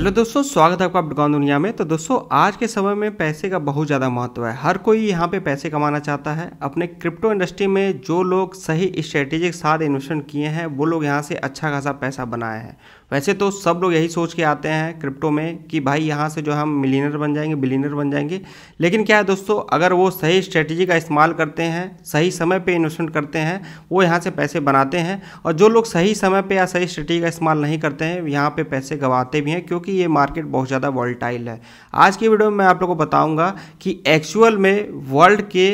hello दोस्तों स्वागत है आपका दुकान दुनिया में तो दोस्तों आज के समय में पैसे का बहुत ज़्यादा महत्व है हर कोई यहाँ पे पैसे कमाना चाहता है अपने क्रिप्टो इंडस्ट्री में जो लोग सही स्ट्रेटेजी के साथ इन्वेस्टमेंट किए हैं वो लोग यहाँ से अच्छा खासा पैसा बनाए हैं वैसे तो सब लोग यही सोच के आते हैं क्रिप्टो में कि भाई यहाँ से जो हम मिलीनर बन जाएंगे बिलीनर बन जाएंगे लेकिन क्या है दोस्तों अगर वो सही स्ट्रेटेजी का इस्तेमाल करते हैं सही समय पर इन्वेस्टमेंट करते हैं वो यहाँ से पैसे बनाते हैं और जो लोग सही समय पर या सही स्ट्रेटेजी का इस्तेमाल नहीं करते हैं यहाँ पर पैसे गंवाते भी हैं क्योंकि ये मार्केट बहुत ज़्यादा वॉल्टाइल है आज की वीडियो में मैं आप लोगों को बताऊंगा कि एक्चुअल में वर्ल्ड के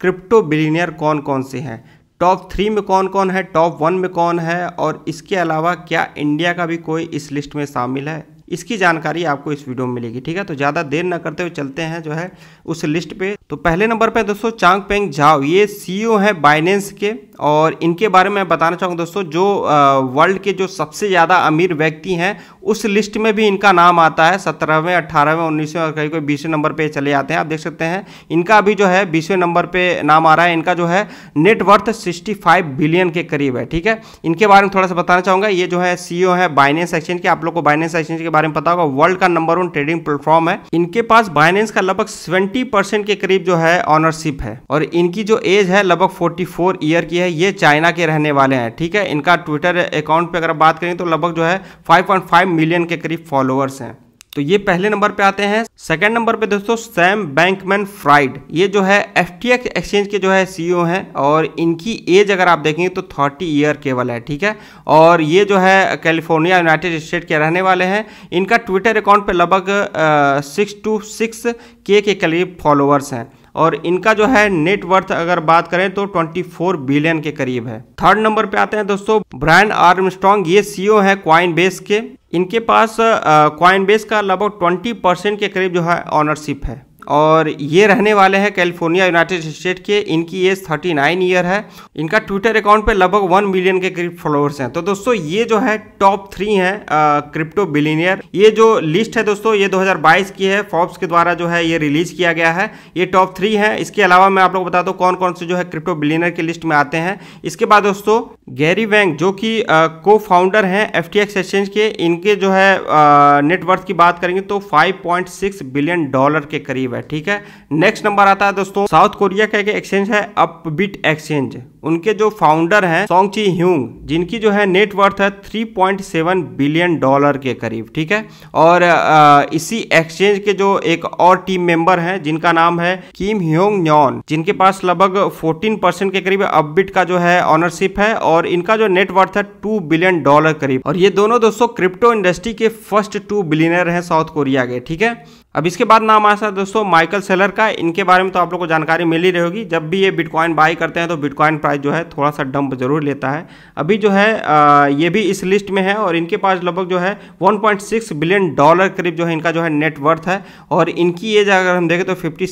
क्रिप्टो बिलीनियर कौन कौन से हैं टॉप थ्री में कौन कौन है टॉप वन में कौन है और इसके अलावा क्या इंडिया का भी कोई इस लिस्ट में शामिल है इसकी जानकारी आपको इस वीडियो में मिलेगी ठीक है तो ज़्यादा देर ना करते हुए चलते हैं जो है उस लिस्ट पे तो पहले नंबर पर दोस्तों चांग पेंग झाओ ये सीईओ e हैं बाइनेंस के और इनके बारे में बताना चाहूँगा दोस्तों जो वर्ल्ड के जो सबसे ज़्यादा अमीर व्यक्ति हैं उस लिस्ट में भी इनका नाम आता है सत्रहवें अट्ठारहवें उन्नीसवें और कहीं कोई बीसवें नंबर पे चले जाते हैं आप देख सकते हैं इनका अभी जो है बीसवें नंबर पे नाम आ रहा है इनका जो है नेटवर्थ सिक्सटी फाइव बिलियन के करीब है ठीक है इनके बारे में थोड़ा सा बताना चाहूँगा ये जो है सी है बाइनेंस एक्सचेंज के आप लोग को बाइनेंस एक्सचेंज के बारे में पता होगा वर्ल्ड का नंबर वन ट्रेडिंग प्लेटफॉर्म है इनके पास बाइनेंस का लगभग सेवेंटी के करीब करीब जो है ऑनरशिप है और इनकी जो एज है लगभग 44 ईयर की है ये चाइना के रहने वाले हैं ठीक है इनका ट्विटर अकाउंट पे अगर बात करें तो लगभग जो है 5.5 मिलियन के करीब फॉलोअर्स हैं तो ये पहले नंबर पे आते हैं सेकंड नंबर पे दोस्तों सैम बैंकमैन फ्राइड ये जो है एफ एक्सचेंज के जो है सीईओ e हैं और इनकी एज अगर आप देखेंगे तो थर्टी ईयर केवल है ठीक है और ये जो है कैलिफोर्निया यूनाइटेड स्टेट के रहने वाले हैं इनका ट्विटर अकाउंट पर लगभग सिक्स टू सिक्स के के करीब फॉलोअर्स हैं और इनका जो है नेटवर्थ अगर बात करें तो 24 बिलियन के करीब है थर्ड नंबर पे आते हैं दोस्तों ब्रायन आर्मस्ट्रॉन्ग ये सीईओ है क्वाइन बेस के इनके पास क्वाइन बेस का लगभग 20 परसेंट के करीब जो है ऑनरशिप है और ये रहने वाले हैं कैलिफोर्निया यूनाइटेड स्टेट के इनकी एज 39 ईयर है इनका ट्विटर अकाउंट पे लगभग वन मिलियन के करीब फॉलोअर्स हैं तो दोस्तों ये जो है टॉप थ्री हैं क्रिप्टो बिलीनियर ये जो लिस्ट है दोस्तों ये 2022 की है फॉब्स के द्वारा जो है ये रिलीज किया गया है ये टॉप थ्री है इसके अलावा मैं आप लोग बता दूँ कौन कौन से जो है क्रिप्टो बिलीनियर की लिस्ट में आते हैं इसके बाद दोस्तों गैरी वैंग जो कि को फाउंडर हैं एफ एक्सचेंज के इनके जो है नेटवर्थ की बात करेंगे तो 5.6 बिलियन डॉलर के करीब है ठीक है नेक्स्ट नंबर आता है दोस्तों साउथ कोरिया का एक एक्सचेंज है अपबिट एक्सचेंज उनके जो फाउंडर हैं सोंगची ह्यूंग जिनकी जो है नेटवर्थ है 3.7 बिलियन डॉलर के करीब ठीक है और आ, इसी एक्सचेंज के जो एक और टीम मेंबर हैं जिनका नाम है किम ह्योंग न्योन जिनके पास लगभग 14 परसेंट के करीब अपबिट का जो है ऑनरशिप है और और इनका जो नेटवर्थ है टू बिलियन डॉलर करीब और ये दोनों दोस्तों क्रिप्टो इंडस्ट्री के फर्स्ट टू बिलियनर हैं साउथ कोरिया के ठीक है अब इसके बाद नाम आया था दोस्तों माइकल सेलर का इनके बारे में तो आप लोग को जानकारी मिल ही रही होगी जब भी ये बिटकॉइन बाई करते हैं तो बिटकॉइन प्राइस जो है थोड़ा सा डंप जरूर लेता है अभी जो है ये भी इस लिस्ट में है और इनके पास लगभग जो है 1.6 बिलियन डॉलर करीब जो है इनका जो है नेटवर्थ है और इनकी एज अगर हम देखें तो फिफ्टी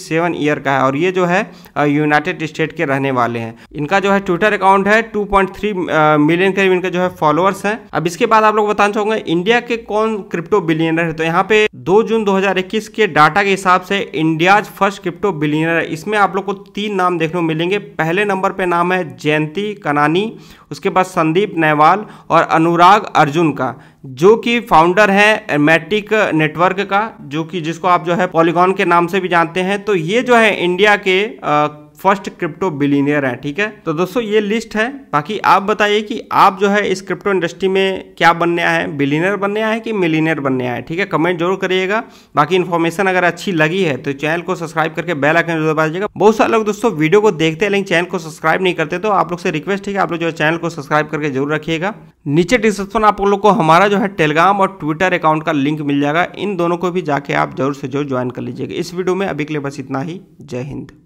ईयर का है और ये जो है यूनाइटेड स्टेट के रहने वाले हैं इनका जो है ट्विटर अकाउंट है टू मिलियन करीब इनका जो है फॉलोअर्स हैं अब इसके बाद आप लोग बताना चाहूंगा इंडिया के कौन क्रिप्टो बिलियनर है तो यहाँ पे दो जून दो 2021 के डाटा के हिसाब से इंडियाज फर्स्ट क्रिप्टो बिलियनर है इसमें आप लोग को तीन नाम देखने को मिलेंगे पहले नंबर पे नाम है जयंती कनानी उसके बाद संदीप नेहवाल और अनुराग अर्जुन का जो कि फाउंडर है मैटिक नेटवर्क का जो कि जिसको आप जो है पॉलीगॉन के नाम से भी जानते हैं तो ये जो है इंडिया के आ, फर्स्ट क्रिप्टो बिलीनियर हैं ठीक है तो दोस्तों ये लिस्ट है बाकी आप बताइए कि आप जो है इस क्रिप्टो इंडस्ट्री में क्या बनने आए हैं बिलीनियर बनने आए हैं कि मिलीनियर बनने आए हैं ठीक है कमेंट जरूर करिएगा बाकी इन्फॉर्मेशन अगर अच्छी लगी है तो चैनल को सब्सक्राइब करके बेल आइकन जरूर दबा दीजिएगा बहुत सारे लोग दोस्तों वीडियो को देखते हैं लेकिन चैनल को सब्सक्राइब नहीं करते तो आप लोग से रिक्वेस्ट है कि आप लोग जो है चैनल को सब्सक्राइब करके जरूर रखिएगा नीचे डिस्क्रिप्शन आप लोग को हमारा जो है टेलीग्राम और ट्विटर अकाउंट का लिंक मिल जाएगा इन दोनों को भी जाके आप जरूर से जरूर ज्वाइन कर लीजिएगा इस वीडियो में अभी के लिए बस इतना ही जय हिंद